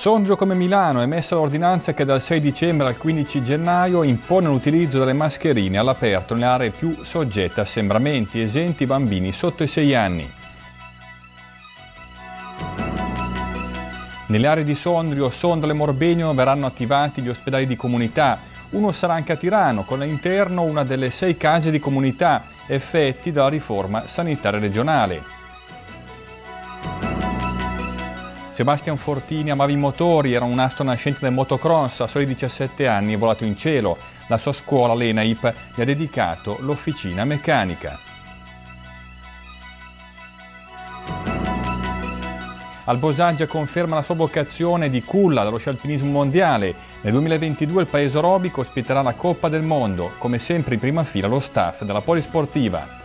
Sondrio come Milano emessa l'ordinanza che dal 6 dicembre al 15 gennaio impone l'utilizzo delle mascherine all'aperto nelle aree più soggette a sembramenti esenti bambini sotto i 6 anni. Nelle aree di Sondrio, Sondrio e Morbegno verranno attivati gli ospedali di comunità. Uno sarà anche a Tirano, con all'interno una delle sei case di comunità effetti dalla riforma sanitaria regionale. Sebastian Fortini amava i motori, era un astro nascente del motocross, a soli 17 anni è volato in cielo. La sua scuola, l'ENAIP, gli ha dedicato l'officina meccanica. Albosaggia conferma la sua vocazione di culla dello scialpinismo mondiale. Nel 2022 il paese aerobico ospiterà la Coppa del Mondo, come sempre in prima fila lo staff della Polisportiva.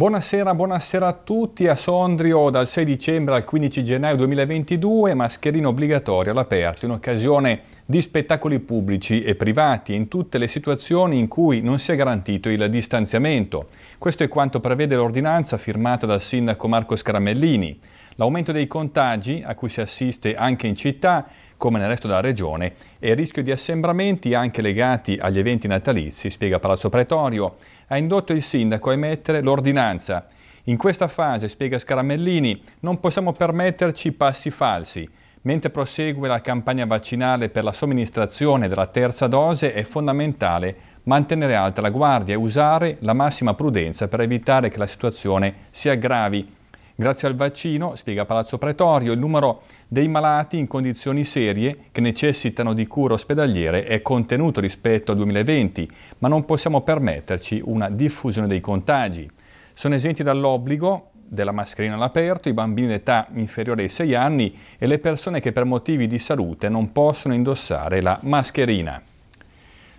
Buonasera, buonasera a tutti. A Sondrio dal 6 dicembre al 15 gennaio 2022 mascherina obbligatoria all'aperto in occasione di spettacoli pubblici e privati in tutte le situazioni in cui non si è garantito il distanziamento. Questo è quanto prevede l'ordinanza firmata dal sindaco Marco Scaramellini. L'aumento dei contagi, a cui si assiste anche in città, come nel resto della regione, e il rischio di assembramenti anche legati agli eventi natalizi, spiega Palazzo Pretorio, ha indotto il sindaco a emettere l'ordinanza. In questa fase, spiega Scaramellini, non possiamo permetterci passi falsi. Mentre prosegue la campagna vaccinale per la somministrazione della terza dose, è fondamentale mantenere alta la guardia e usare la massima prudenza per evitare che la situazione si aggravi Grazie al vaccino, spiega Palazzo Pretorio, il numero dei malati in condizioni serie che necessitano di cure ospedaliere è contenuto rispetto al 2020, ma non possiamo permetterci una diffusione dei contagi. Sono esenti dall'obbligo della mascherina all'aperto, i bambini d'età inferiore ai 6 anni e le persone che per motivi di salute non possono indossare la mascherina.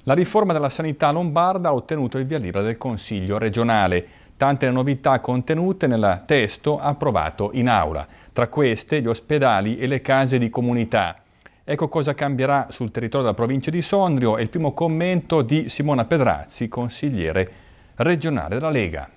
La riforma della sanità lombarda ha ottenuto il via libera del Consiglio regionale tante le novità contenute nel testo approvato in aula, tra queste gli ospedali e le case di comunità. Ecco cosa cambierà sul territorio della provincia di Sondrio e il primo commento di Simona Pedrazzi, consigliere regionale della Lega.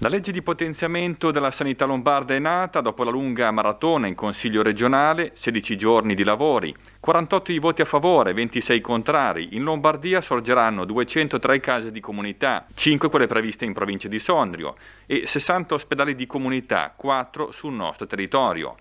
La legge di potenziamento della sanità lombarda è nata dopo la lunga maratona in Consiglio regionale, 16 giorni di lavori, 48 i voti a favore, 26 contrari. In Lombardia sorgeranno 203 case di comunità, 5 quelle previste in provincia di Sondrio e 60 ospedali di comunità, 4 sul nostro territorio.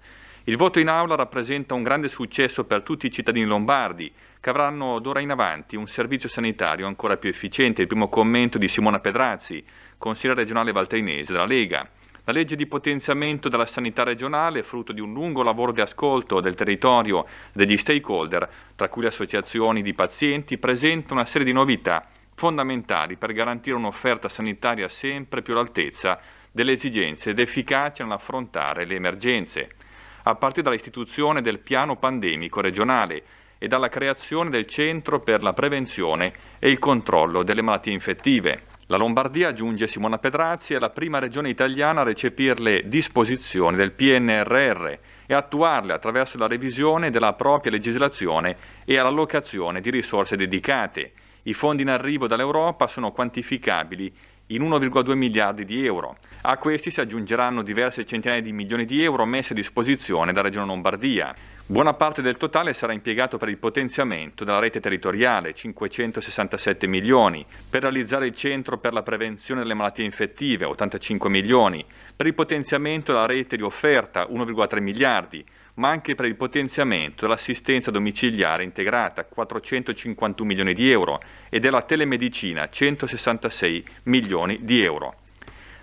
Il voto in aula rappresenta un grande successo per tutti i cittadini lombardi, che avranno d'ora in avanti un servizio sanitario ancora più efficiente. Il primo commento di Simona Pedrazzi, consigliere regionale valtrinese della Lega. La legge di potenziamento della sanità regionale, frutto di un lungo lavoro di ascolto del territorio e degli stakeholder, tra cui le associazioni di pazienti, presenta una serie di novità fondamentali per garantire un'offerta sanitaria sempre più all'altezza delle esigenze ed efficace nell'affrontare le emergenze a partire dall'istituzione del piano pandemico regionale e dalla creazione del Centro per la prevenzione e il controllo delle malattie infettive. La Lombardia, aggiunge Simona Pedrazzi, è la prima regione italiana a recepire le disposizioni del PNRR e attuarle attraverso la revisione della propria legislazione e all'allocazione di risorse dedicate. I fondi in arrivo dall'Europa sono quantificabili in 1,2 miliardi di euro. A questi si aggiungeranno diverse centinaia di milioni di euro messi a disposizione dalla Regione Lombardia. Buona parte del totale sarà impiegato per il potenziamento della rete territoriale, 567 milioni, per realizzare il centro per la prevenzione delle malattie infettive, 85 milioni, per il potenziamento della rete di offerta, 1,3 miliardi, ma anche per il potenziamento dell'assistenza domiciliare integrata 451 milioni di euro e della telemedicina 166 milioni di euro.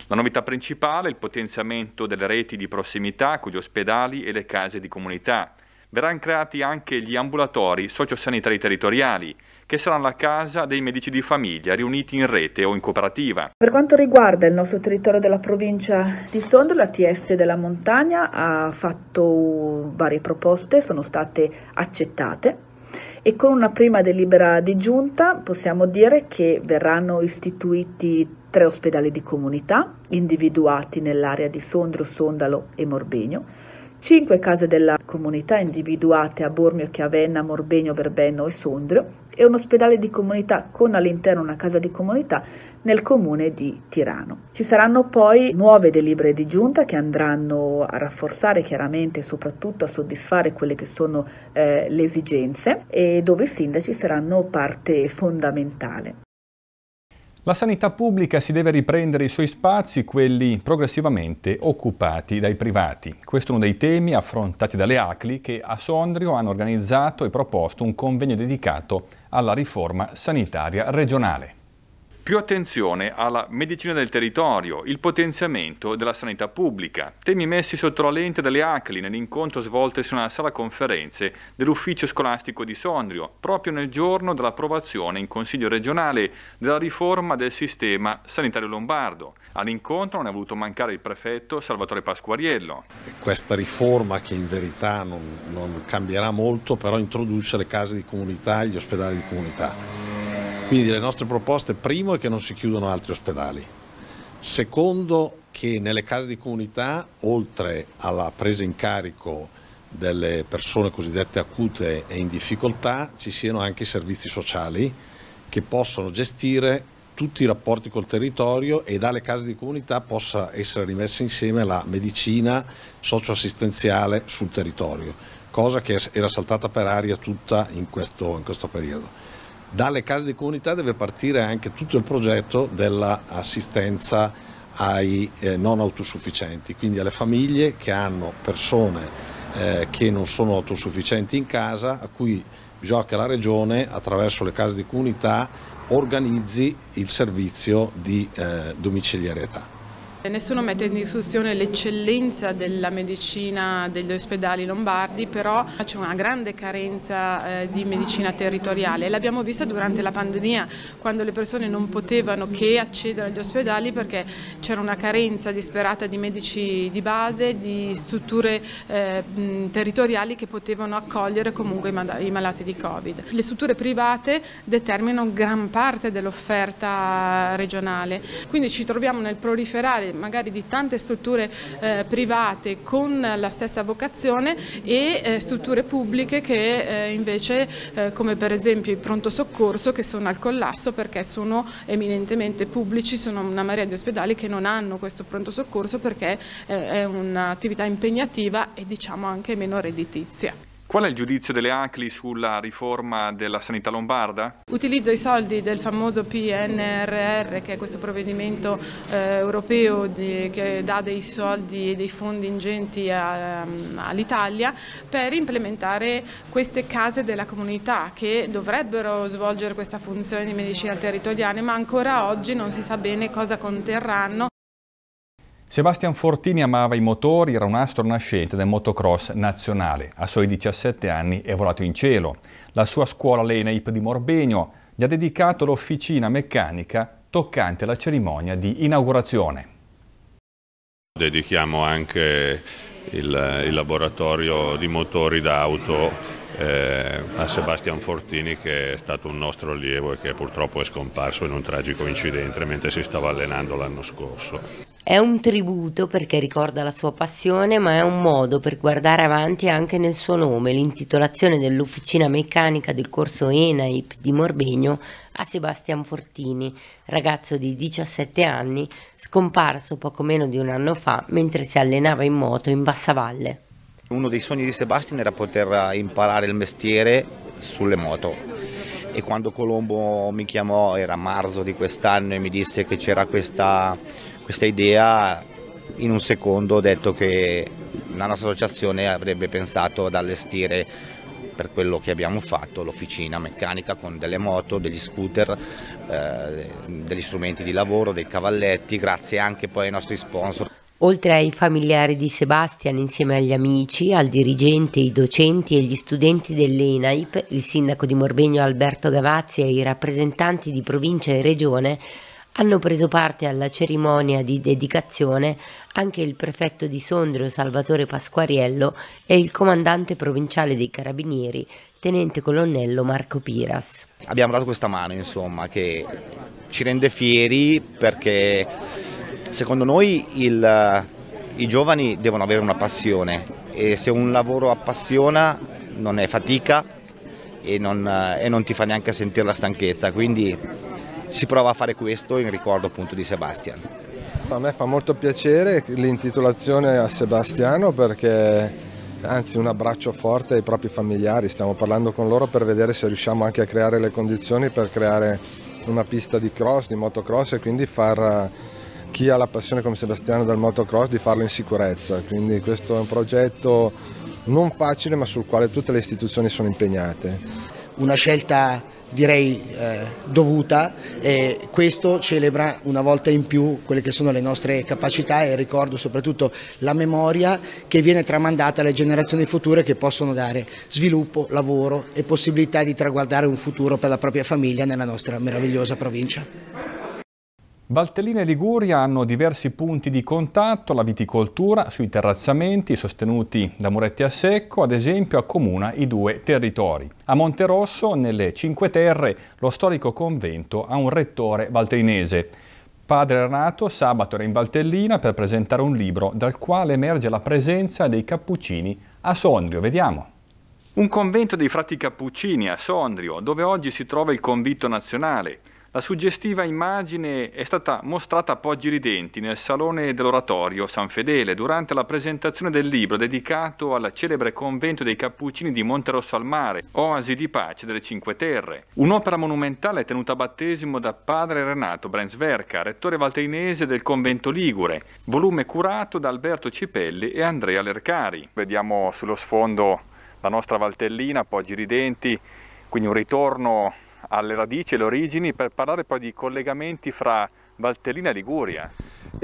La novità principale è il potenziamento delle reti di prossimità con gli ospedali e le case di comunità, verranno creati anche gli ambulatori sociosanitari territoriali, che saranno la casa dei medici di famiglia riuniti in rete o in cooperativa. Per quanto riguarda il nostro territorio della provincia di Sondrio, la TS della Montagna ha fatto varie proposte, sono state accettate e con una prima delibera di giunta possiamo dire che verranno istituiti tre ospedali di comunità individuati nell'area di Sondrio, Sondalo e Morbegno Cinque case della comunità individuate a Bormio, Chiavenna, Morbegno, Berbenno e Sondrio e un ospedale di comunità con all'interno una casa di comunità nel comune di Tirano. Ci saranno poi nuove delibere di giunta che andranno a rafforzare chiaramente e soprattutto a soddisfare quelle che sono eh, le esigenze e dove i sindaci saranno parte fondamentale. La sanità pubblica si deve riprendere i suoi spazi, quelli progressivamente occupati dai privati. Questo è uno dei temi affrontati dalle ACLI che a Sondrio hanno organizzato e proposto un convegno dedicato alla riforma sanitaria regionale più attenzione alla medicina del territorio, il potenziamento della sanità pubblica, temi messi sotto la lente delle ACLI nell'incontro svoltosi nella sala conferenze dell'ufficio scolastico di Sondrio, proprio nel giorno dell'approvazione in Consiglio regionale della riforma del sistema sanitario lombardo. All'incontro non è voluto mancare il prefetto Salvatore Pasquariello. Questa riforma che in verità non, non cambierà molto, però introduce le case di comunità e gli ospedali di comunità quindi le nostre proposte, primo, è che non si chiudono altri ospedali. Secondo, che nelle case di comunità, oltre alla presa in carico delle persone cosiddette acute e in difficoltà, ci siano anche i servizi sociali che possono gestire tutti i rapporti col territorio e dalle case di comunità possa essere rimessa insieme la medicina socioassistenziale sul territorio, cosa che era saltata per aria tutta in questo, in questo periodo dalle case di comunità deve partire anche tutto il progetto dell'assistenza ai eh, non autosufficienti, quindi alle famiglie che hanno persone eh, che non sono autosufficienti in casa, a cui bisogna che la Regione attraverso le case di comunità organizzi il servizio di eh, domiciliarietà. Nessuno mette in discussione l'eccellenza della medicina degli ospedali lombardi, però c'è una grande carenza eh, di medicina territoriale. L'abbiamo vista durante la pandemia, quando le persone non potevano che accedere agli ospedali perché c'era una carenza disperata di medici di base, di strutture eh, territoriali che potevano accogliere comunque i malati di Covid. Le strutture private determinano gran parte dell'offerta regionale, quindi ci troviamo nel proliferare magari di tante strutture eh, private con la stessa vocazione e eh, strutture pubbliche che eh, invece eh, come per esempio il pronto soccorso che sono al collasso perché sono eminentemente pubblici, sono una marea di ospedali che non hanno questo pronto soccorso perché eh, è un'attività impegnativa e diciamo anche meno redditizia. Qual è il giudizio delle ACLI sulla riforma della sanità lombarda? Utilizzo i soldi del famoso PNRR che è questo provvedimento eh, europeo di, che dà dei soldi e dei fondi ingenti ehm, all'Italia per implementare queste case della comunità che dovrebbero svolgere questa funzione di medicina territoriale ma ancora oggi non si sa bene cosa conterranno. Sebastian Fortini amava i motori, era un astro nascente del motocross nazionale. A soli 17 anni è volato in cielo. La sua scuola l'ENEIP di Morbegno gli ha dedicato l'officina meccanica toccante la cerimonia di inaugurazione. Dedichiamo anche il, il laboratorio di motori d'auto eh, a Sebastian Fortini che è stato un nostro allievo e che purtroppo è scomparso in un tragico incidente mentre si stava allenando l'anno scorso. È un tributo perché ricorda la sua passione, ma è un modo per guardare avanti anche nel suo nome, l'intitolazione dell'ufficina meccanica del corso ENAIP di Morbegno a Sebastian Fortini, ragazzo di 17 anni, scomparso poco meno di un anno fa mentre si allenava in moto in Bassavalle. Uno dei sogni di Sebastian era poter eh, imparare il mestiere sulle moto e quando Colombo mi chiamò, era marzo di quest'anno e mi disse che c'era questa questa idea in un secondo ho detto che la nostra associazione avrebbe pensato ad allestire per quello che abbiamo fatto l'officina meccanica con delle moto, degli scooter, eh, degli strumenti di lavoro, dei cavalletti, grazie anche poi ai nostri sponsor. Oltre ai familiari di Sebastian, insieme agli amici, al dirigente, i docenti e gli studenti dell'ENAIP, il sindaco di Morbegno Alberto Gavazzi e i rappresentanti di provincia e regione, hanno preso parte alla cerimonia di dedicazione anche il prefetto di Sondrio Salvatore Pasquariello e il comandante provinciale dei Carabinieri, tenente colonnello Marco Piras. Abbiamo dato questa mano, insomma, che ci rende fieri perché secondo noi il, i giovani devono avere una passione e se un lavoro appassiona non è fatica e non, e non ti fa neanche sentire la stanchezza, quindi si prova a fare questo in ricordo appunto di Sebastian. A me fa molto piacere l'intitolazione a Sebastiano perché anzi un abbraccio forte ai propri familiari, stiamo parlando con loro per vedere se riusciamo anche a creare le condizioni per creare una pista di cross, di motocross e quindi far eh, chi ha la passione come Sebastiano del motocross di farlo in sicurezza, quindi questo è un progetto non facile ma sul quale tutte le istituzioni sono impegnate. Una scelta direi eh, dovuta e questo celebra una volta in più quelle che sono le nostre capacità e ricordo soprattutto la memoria che viene tramandata alle generazioni future che possono dare sviluppo, lavoro e possibilità di traguardare un futuro per la propria famiglia nella nostra meravigliosa provincia. Valtellina e Liguria hanno diversi punti di contatto, la viticoltura sui terrazzamenti sostenuti da muretti a secco, ad esempio accomuna i due territori. A Monterosso, nelle Cinque Terre, lo storico convento ha un rettore valtellinese. Padre Renato sabato era in Valtellina per presentare un libro dal quale emerge la presenza dei cappuccini a Sondrio. Vediamo. Un convento dei frati cappuccini a Sondrio, dove oggi si trova il convitto nazionale, la suggestiva immagine è stata mostrata a Poggi Ridenti nel Salone dell'Oratorio San Fedele durante la presentazione del libro dedicato al celebre convento dei Cappuccini di Monterosso al Mare, Oasi di Pace delle Cinque Terre. Un'opera monumentale tenuta a battesimo da padre Renato Brenzverca, rettore valteinese del convento Ligure, volume curato da Alberto Cipelli e Andrea Lercari. Vediamo sullo sfondo la nostra Valtellina, Poggi Ridenti, quindi un ritorno alle radici e alle origini per parlare poi di collegamenti fra Valtellina e Liguria.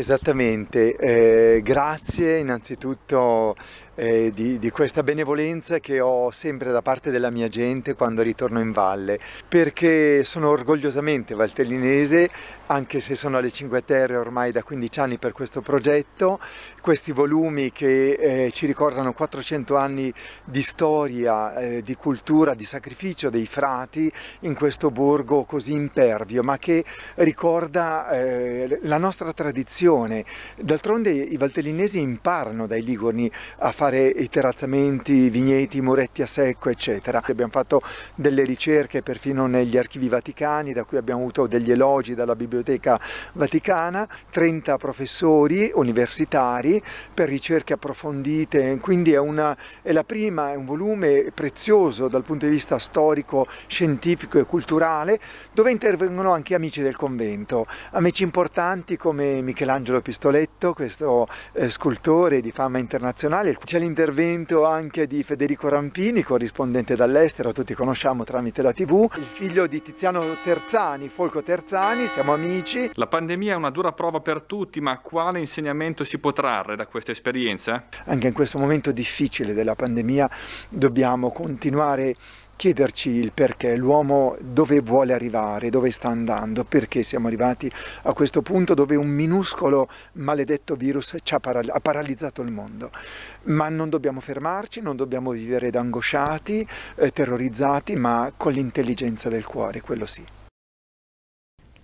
Esattamente, eh, grazie innanzitutto eh, di, di, questa benevolenza che ho sempre da parte della mia gente quando ritorno in valle, perché sono orgogliosamente valtellinese, anche se sono alle Cinque Terre ormai da 15 anni per questo progetto, questi volumi che eh, ci ricordano 400 anni di storia, eh, di cultura, di sacrificio dei frati in questo borgo così impervio, ma che ricorda eh, la nostra tradizione produzione. D'altronde i valtellinesi imparano dai ligurni a fare i terrazzamenti, i vigneti, i muretti a secco, eccetera. Abbiamo fatto delle ricerche perfino negli archivi vaticani, da cui abbiamo avuto degli elogi dalla Biblioteca Vaticana, 30 professori universitari per ricerche approfondite, quindi è, una, è la prima, è un volume prezioso dal punto di vista storico, scientifico e culturale, dove intervengono anche amici del convento, amici importanti come Michelangelo Michelangelo Pistoletto, questo eh, scultore di fama internazionale. C'è l'intervento anche di Federico Rampini, corrispondente dall'estero, tutti conosciamo tramite la tv, il figlio di Tiziano Terzani, Folco Terzani, siamo amici. La pandemia è una dura prova per tutti, ma quale insegnamento si può trarre da questa esperienza? Anche in questo momento difficile della pandemia dobbiamo continuare a chiederci il perché, l'uomo dove vuole arrivare, dove sta andando, perché siamo arrivati a questo punto dove un minuscolo maledetto virus ha, paral ha paralizzato il mondo. Ma non dobbiamo fermarci, non dobbiamo vivere da angosciati, eh, terrorizzati, ma con l'intelligenza del cuore, quello sì.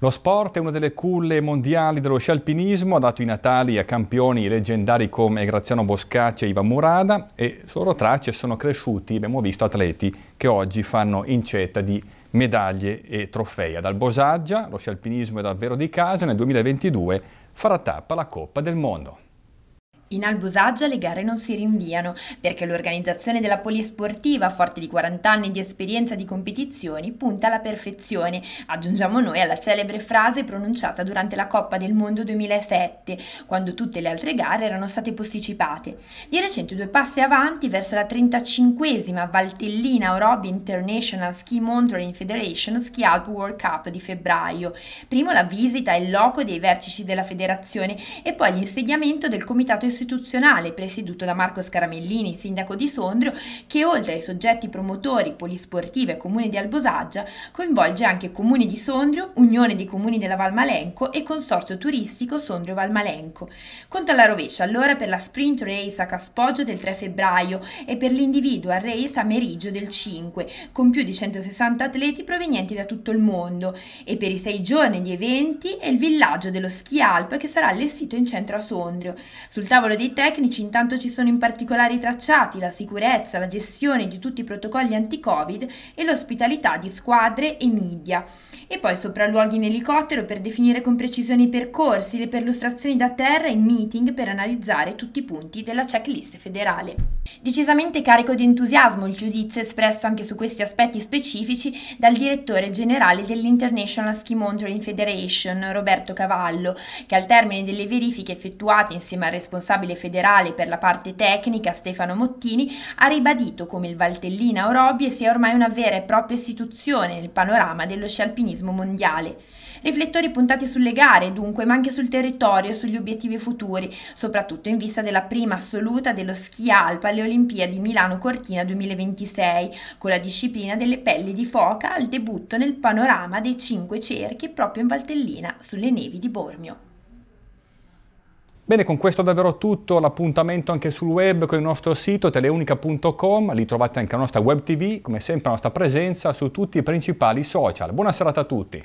Lo sport è una delle culle mondiali dello sci alpinismo, ha dato i natali a campioni leggendari come Graziano Boscaccia e Ivan Murada e loro tracce sono cresciuti, abbiamo visto, atleti che oggi fanno incetta di medaglie e trofei. Ad Albosaggia lo sci alpinismo è davvero di casa, nel 2022 farà tappa alla Coppa del Mondo. In Albusaggia le gare non si rinviano perché l'organizzazione della poliesportiva, forte di 40 anni di esperienza di competizioni, punta alla perfezione, aggiungiamo noi alla celebre frase pronunciata durante la Coppa del Mondo 2007, quando tutte le altre gare erano state posticipate. Di recente due passi avanti verso la 35esima Valtellina Orobi International Ski Monitoring Federation Ski Alp World Cup di febbraio, primo la visita e il loco dei vertici della federazione e poi l'insediamento del comitato costituzionale presieduto da Marco Scaramellini, sindaco di Sondrio, che oltre ai soggetti promotori, polisportive e comune di Albosaggia, coinvolge anche comuni di Sondrio, Unione dei Comuni della Valmalenco e Consorzio Turistico Sondrio Valmalenco. Conto alla rovescia allora per la sprint race a Caspoggio del 3 febbraio e per l'individual race a Meriggio del 5, con più di 160 atleti provenienti da tutto il mondo, e per i sei giorni di eventi e il villaggio dello Ski Alp che sarà allestito in centro a Sondrio. Sul tavolo tavolo dei tecnici intanto ci sono in particolare i tracciati, la sicurezza, la gestione di tutti i protocolli anti-Covid e l'ospitalità di squadre e media. E poi sopralluoghi in elicottero per definire con precisione i percorsi, le perlustrazioni da terra e meeting per analizzare tutti i punti della checklist federale. Decisamente carico di entusiasmo il giudizio espresso anche su questi aspetti specifici dal direttore generale dell'International Ski Mountain Federation, Roberto Cavallo, che al termine delle verifiche effettuate insieme al responsabile responsabile federale per la parte tecnica Stefano Mottini ha ribadito come il Valtellina Orobie sia ormai una vera e propria istituzione nel panorama dello scialpinismo mondiale. Riflettori puntati sulle gare dunque, ma anche sul territorio e sugli obiettivi futuri, soprattutto in vista della prima assoluta dello ski alpa alle Olimpiadi Milano-Cortina 2026, con la disciplina delle pelli di foca al debutto nel panorama dei cinque cerchi proprio in Valtellina, sulle nevi di Bormio. Bene, con questo è davvero tutto, l'appuntamento anche sul web con il nostro sito teleunica.com, lì trovate anche la nostra web tv, come sempre la nostra presenza su tutti i principali social. Buona serata a tutti!